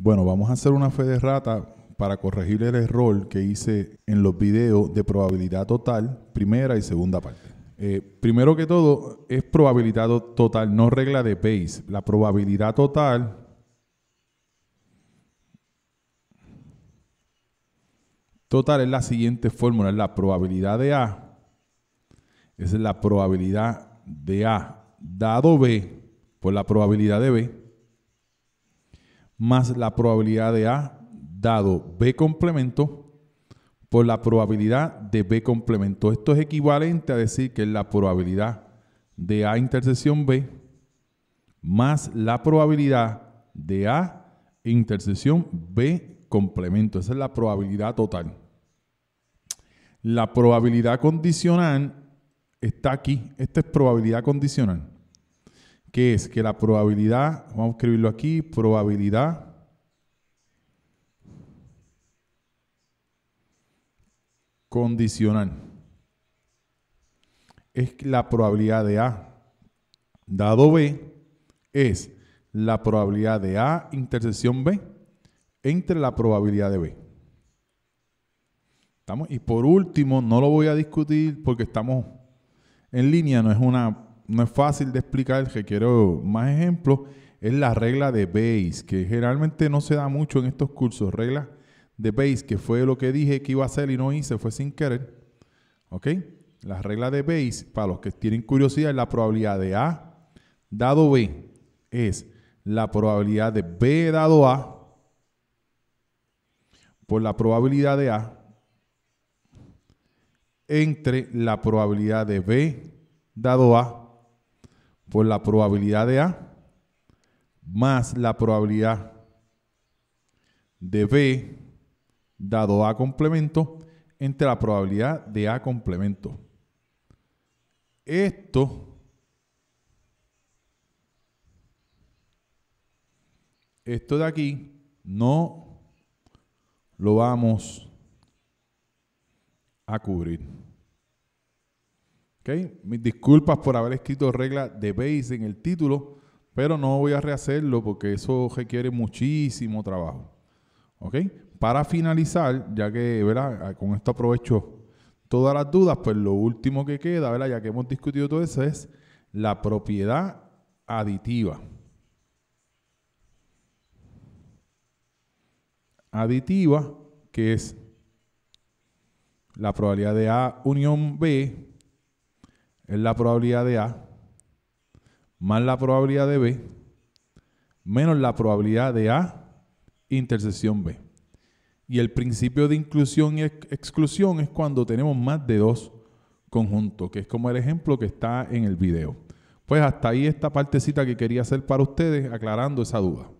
Bueno, vamos a hacer una fe de rata para corregir el error que hice en los videos de probabilidad total, primera y segunda parte. Eh, primero que todo, es probabilidad total, no regla de Bayes. La probabilidad total total es la siguiente fórmula, es la probabilidad de A. es la probabilidad de A dado B por la probabilidad de B más la probabilidad de A dado B complemento por la probabilidad de B complemento. Esto es equivalente a decir que es la probabilidad de A intersección B más la probabilidad de A intersección B complemento. Esa es la probabilidad total. La probabilidad condicional está aquí. Esta es probabilidad condicional que es que la probabilidad, vamos a escribirlo aquí, probabilidad condicional. Es la probabilidad de A dado B es la probabilidad de A intersección B entre la probabilidad de B. ¿Estamos? Y por último, no lo voy a discutir porque estamos en línea, no es una no es fácil de explicar, Que quiero más ejemplos, es la regla de Bayes, que generalmente no se da mucho en estos cursos. Regla de Bayes, que fue lo que dije que iba a hacer y no hice, fue sin querer. ¿Ok? La regla de Bayes, para los que tienen curiosidad, la probabilidad de A dado B es la probabilidad de B dado A por la probabilidad de A entre la probabilidad de B dado A por la probabilidad de A más la probabilidad de B dado A complemento entre la probabilidad de A complemento. Esto esto de aquí no lo vamos a cubrir. Mis disculpas por haber escrito regla de base en el título, pero no voy a rehacerlo porque eso requiere muchísimo trabajo. Para finalizar, ya que ah, con esto aprovecho todas las dudas, pues lo último que queda, ya que hemos discutido todo eso, es la propiedad aditiva. Aditiva, que es la probabilidad de A unión B es la probabilidad de A más la probabilidad de B menos la probabilidad de A intersección B. Y el principio de inclusión y exclusión es cuando tenemos más de dos conjuntos, que es como el ejemplo que está en el video. Pues hasta ahí esta partecita que quería hacer para ustedes aclarando esa duda.